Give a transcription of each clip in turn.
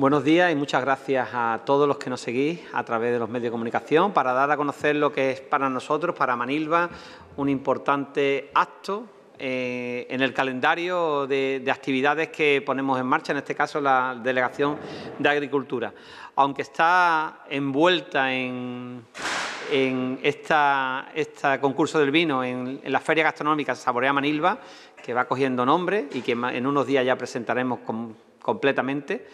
Buenos días y muchas gracias a todos los que nos seguís a través de los medios de comunicación para dar a conocer lo que es para nosotros, para Manilva, un importante acto eh, en el calendario de, actividades que ponemos en marcha, en este caso la Delegación de Agricultura. Aunque está envuelta en, en este concurso del vino, en, la Feria Gastronómica Saborea Manilva, que va cogiendo nombre y que en unos días ya presentaremos completamente,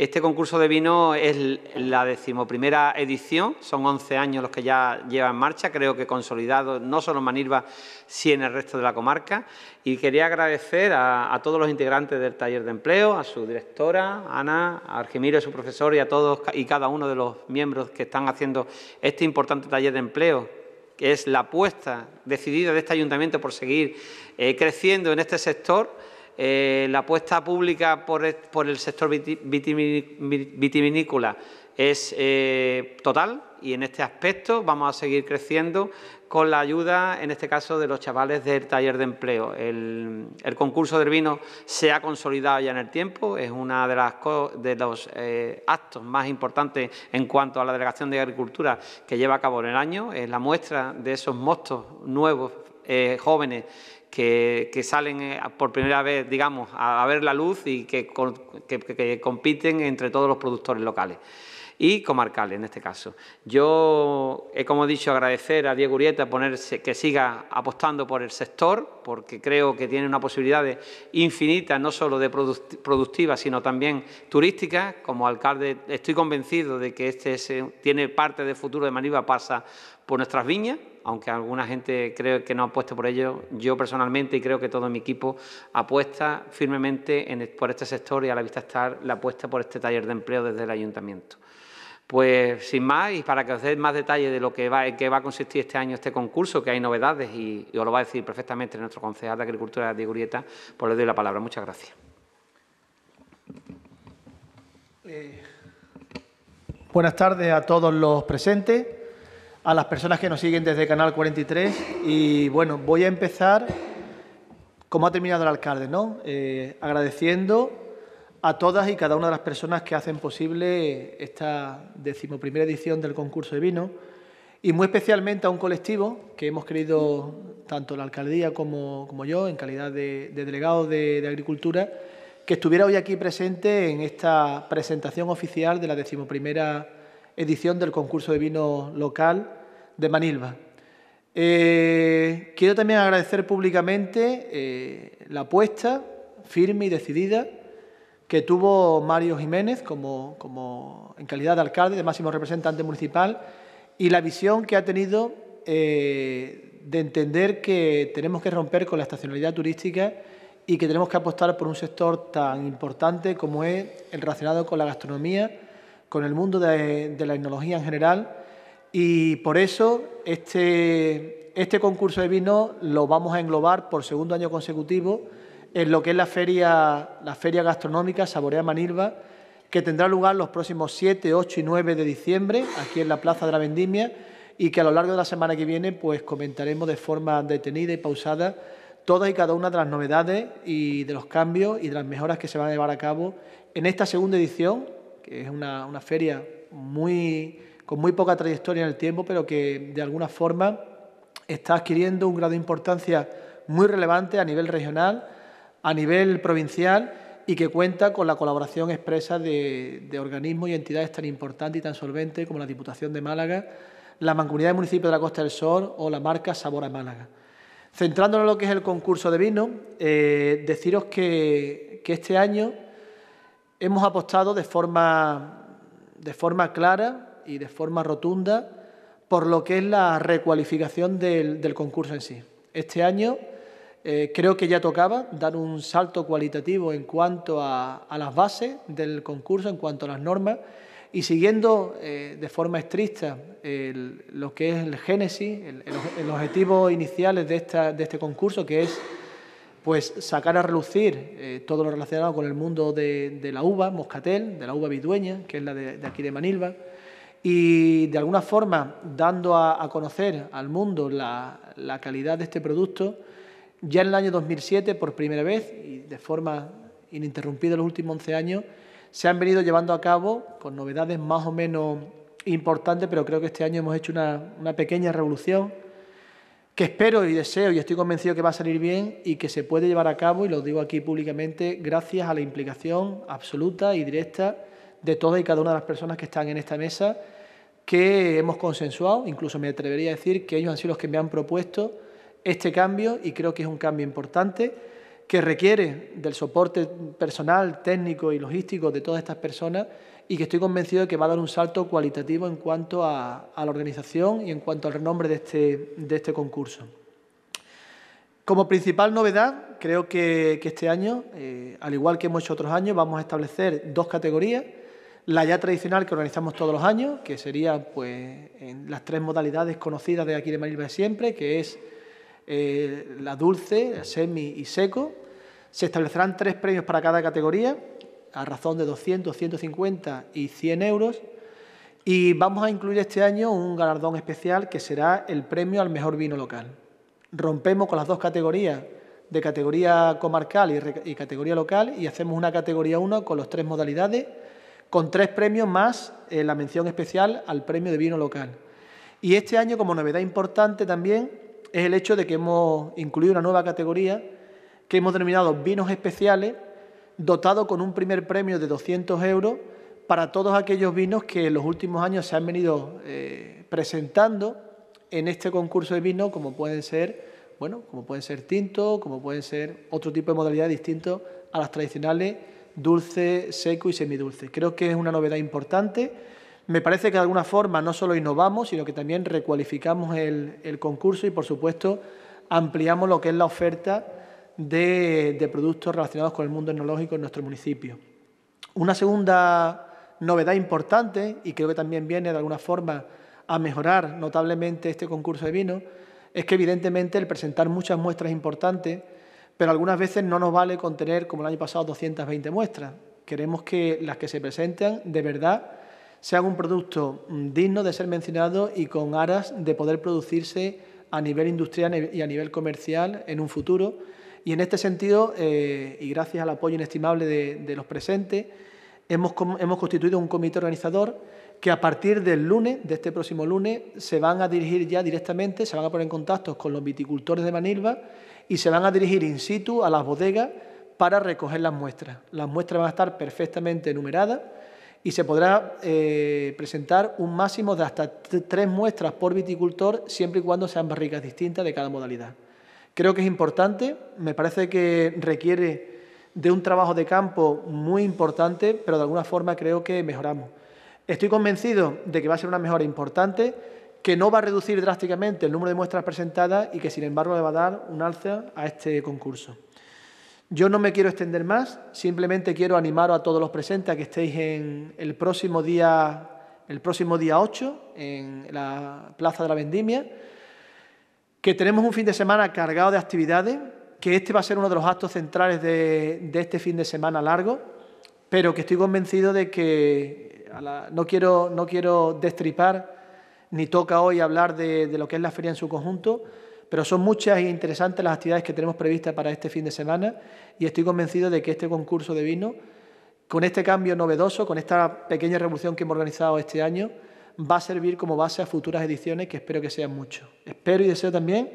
este concurso de vino es la decimoprimera edición, son 11 años los que ya lleva en marcha, creo que consolidado no solo en Manirva, sino en el resto de la comarca. Y quería agradecer a, todos los integrantes del taller de empleo, a su directora, Ana, a Argemiro, su profesor y a todos y cada uno de los miembros que están haciendo este importante taller de empleo, que es la apuesta decidida de este ayuntamiento por seguir eh, creciendo en este sector eh, la apuesta pública por, e, el sector vitivinícola es eh, total y en este aspecto vamos a seguir creciendo con la ayuda, en este caso, de los chavales del taller de empleo. El, concurso del vino se ha consolidado ya en el tiempo, es uno de, de los eh, actos más importantes en cuanto a la Delegación de Agricultura que lleva a cabo en el año, es la muestra de esos mostos nuevos, jóvenes, que, salen eh, por primera vez, digamos, a, ver la luz y que, compiten entre todos los productores locales y comarcales en este caso. Yo, he, como he dicho, agradecer a Diego Urieta ponerse, que siga apostando por el sector, porque creo que tiene una posibilidad infinita, no solo de productiva, sino también turística. Como alcalde estoy convencido de que este eh, tiene parte del futuro de Maniva pasa por nuestras viñas aunque alguna gente cree que no ha puesto por ello, yo personalmente y creo que todo mi equipo apuesta firmemente por este sector y a la vista estar la apuesta por este taller de empleo desde el ayuntamiento. Pues sin más, y para que os dé más detalle de lo que va, va a consistir este año este concurso, que hay novedades y, os lo va a decir perfectamente nuestro concejal de Agricultura de Urieta, pues le doy la palabra. Muchas gracias. Eh, buenas tardes a todos los presentes a las personas que nos siguen desde Canal 43 y bueno, voy a empezar como ha terminado el alcalde, ¿no? Eh, agradeciendo a todas y cada una de las personas que hacen posible esta decimoprimera edición del concurso de vino y muy especialmente a un colectivo que hemos querido, tanto la alcaldía como, yo, en calidad de, delegado de, de Agricultura, que estuviera hoy aquí presente en esta presentación oficial de la decimoprimera edición del concurso de vino local de Manilva. Eh, quiero también agradecer públicamente eh, la apuesta firme y decidida que tuvo Mario Jiménez como, en calidad de alcalde, de máximo representante municipal, y la visión que ha tenido eh, de entender que tenemos que romper con la estacionalidad turística y que tenemos que apostar por un sector tan importante como es el relacionado con la gastronomía con el mundo de, la tecnología en general y por eso este, este concurso de vino lo vamos a englobar por segundo año consecutivo en lo que es la feria, la feria gastronómica Saborea Manilva, que tendrá lugar los próximos 7, 8 y 9 de diciembre aquí en la Plaza de la Vendimia y que a lo largo de la semana que viene pues comentaremos de forma detenida y pausada todas y cada una de las novedades y de los cambios y de las mejoras que se van a llevar a cabo en esta segunda edición es una, feria muy, con muy poca trayectoria en el tiempo, pero que de alguna forma está adquiriendo un grado de importancia muy relevante a nivel regional, a nivel provincial y que cuenta con la colaboración expresa de, organismos y entidades tan importantes y tan solventes como la Diputación de Málaga, la Mancomunidad de Municipios de la Costa del Sol o la marca Sabor a Málaga. Centrándonos en lo que es el concurso de vino, eh, deciros que este año hemos apostado de forma, de forma clara y de forma rotunda por lo que es la recualificación del, concurso en sí. Este año eh, creo que ya tocaba dar un salto cualitativo en cuanto a, las bases del concurso, en cuanto a las normas, y siguiendo eh, de forma estricta lo que es el génesis, el, objetivo inicial de este concurso, que es pues sacar a relucir eh, todo lo relacionado con el mundo de, la uva, moscatel, de la uva vidueña, que es la de, aquí de Manilva, y de alguna forma dando a, conocer al mundo la, calidad de este producto, ya en el año 2007, por primera vez y de forma ininterrumpida los últimos 11 años, se han venido llevando a cabo con novedades más o menos importantes, pero creo que este año hemos hecho una, una pequeña revolución que espero y deseo y estoy convencido que va a salir bien y que se puede llevar a cabo, y lo digo aquí públicamente, gracias a la implicación absoluta y directa de todas y cada una de las personas que están en esta mesa, que hemos consensuado, incluso me atrevería a decir que ellos han sido los que me han propuesto este cambio y creo que es un cambio importante que requiere del soporte personal, técnico y logístico de todas estas personas y que estoy convencido de que va a dar un salto cualitativo en cuanto a, la organización y en cuanto al renombre de este, de este concurso. Como principal novedad, creo que, este año, eh, al igual que hemos hecho otros años, vamos a establecer dos categorías. La ya tradicional que organizamos todos los años, que sería pues, en las tres modalidades conocidas de aquí de de siempre, que es eh, la dulce, semi y seco. Se establecerán tres premios para cada categoría a razón de 200, 150 y 100 euros. Y vamos a incluir este año un galardón especial que será el premio al mejor vino local. Rompemos con las dos categorías, de categoría comarcal y, categoría local, y hacemos una categoría 1 con las tres modalidades, con tres premios más eh, la mención especial al premio de vino local. Y este año, como novedad importante también, es el hecho de que hemos incluido una nueva categoría que hemos denominado vinos especiales dotado con un primer premio de 200 euros para todos aquellos vinos que en los últimos años se han venido eh, presentando en este concurso de vino, como pueden ser, bueno, como pueden ser tinto, como pueden ser otro tipo de modalidad distinto a las tradicionales dulce, seco y semidulce. Creo que es una novedad importante. Me parece que de alguna forma no solo innovamos, sino que también recualificamos el, el concurso y, por supuesto, ampliamos lo que es la oferta de, productos relacionados con el mundo tecnológico... en nuestro municipio. Una segunda novedad importante, y creo que también viene de alguna forma a mejorar notablemente este concurso de vino, es que evidentemente el presentar muchas muestras es importante... pero algunas veces no nos vale con tener, como el año pasado, 220 muestras. Queremos que las que se presentan de verdad sean un producto mm, digno de ser mencionado y con aras de poder producirse a nivel industrial y a nivel comercial en un futuro y en este sentido, eh, y gracias al apoyo inestimable de, los presentes, hemos, constituido un comité organizador que a partir del lunes, de este próximo lunes, se van a dirigir ya directamente, se van a poner en contacto con los viticultores de Manilva y se van a dirigir in situ a las bodegas para recoger las muestras. Las muestras van a estar perfectamente enumeradas y se podrá eh, presentar un máximo de hasta tres muestras por viticultor, siempre y cuando sean barricas distintas de cada modalidad. Creo que es importante, me parece que requiere de un trabajo de campo muy importante, pero de alguna forma creo que mejoramos. Estoy convencido de que va a ser una mejora importante, que no va a reducir drásticamente el número de muestras presentadas y que, sin embargo, le va a dar un alza a este concurso. Yo no me quiero extender más, simplemente quiero animar a todos los presentes a que estéis en el próximo día, el próximo día 8 en la Plaza de la Vendimia que tenemos un fin de semana cargado de actividades, que este va a ser uno de los actos centrales de, este fin de semana largo, pero que estoy convencido de que no, quiero, no quiero destripar ni toca hoy hablar de, de lo que es la feria en su conjunto, pero son muchas e interesantes las actividades que tenemos previstas para este fin de semana y estoy convencido de que este concurso de vino, con este cambio novedoso, con esta pequeña revolución que hemos organizado este año, va a servir como base a futuras ediciones, que espero que sean mucho. Espero y deseo también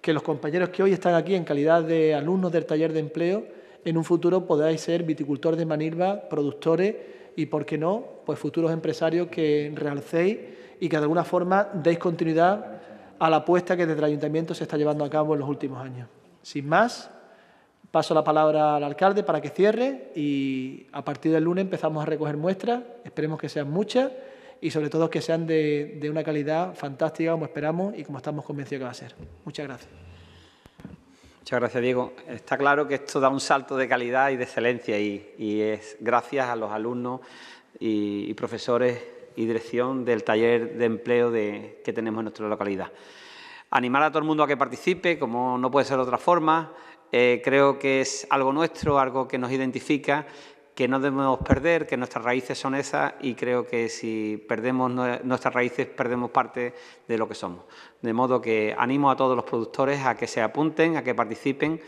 que los compañeros que hoy están aquí en calidad de alumnos del taller de empleo, en un futuro podáis ser viticultores de Manilva, productores y, por qué no, pues futuros empresarios que realcéis y que de alguna forma deis continuidad a la apuesta que desde el ayuntamiento se está llevando a cabo en los últimos años. Sin más, paso la palabra al alcalde para que cierre y a partir del lunes empezamos a recoger muestras, esperemos que sean muchas y sobre todo que sean de, una calidad fantástica como esperamos y como estamos convencidos que va a ser. Muchas gracias. Muchas gracias, Diego. Está claro que esto da un salto de calidad y de excelencia y, es gracias a los alumnos y, profesores y dirección del taller de empleo de, que tenemos en nuestra localidad. Animar a todo el mundo a que participe, como no puede ser de otra forma. Eh, creo que es algo nuestro, algo que nos identifica que no debemos perder, que nuestras raíces son esas y creo que si perdemos nuestras raíces perdemos parte de lo que somos. De modo que animo a todos los productores a que se apunten, a que participen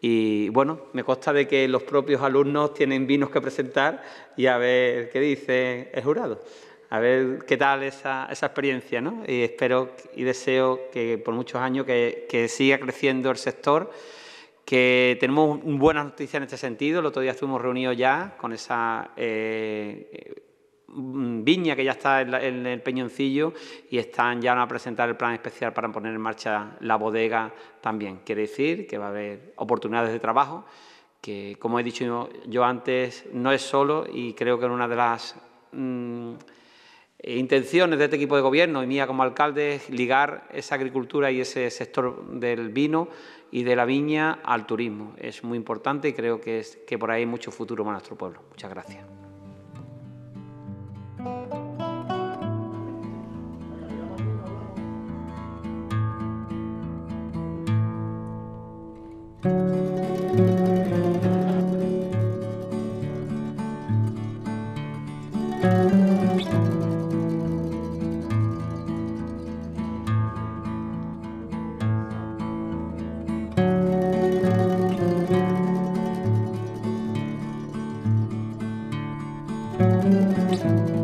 y bueno, me consta de que los propios alumnos tienen vinos que presentar y a ver qué dice el jurado. A ver qué tal esa, esa experiencia, ¿no? Y espero y deseo que por muchos años que, que siga creciendo el sector que tenemos buenas noticias en este sentido. El otro día estuvimos reunidos ya con esa eh, mm, viña que ya está en, el Peñoncillo y están ya a presentar el plan especial para poner en marcha la bodega también. Quiere decir que va a haber oportunidades de trabajo, que como he dicho yo, antes, no es solo y creo que una de las... Mm, intenciones de este equipo de gobierno y mía como alcalde es ligar esa agricultura y ese sector del vino y de la viña al turismo. Es muy importante y creo que, es, que por ahí hay mucho futuro para nuestro pueblo. Muchas gracias. Thank you.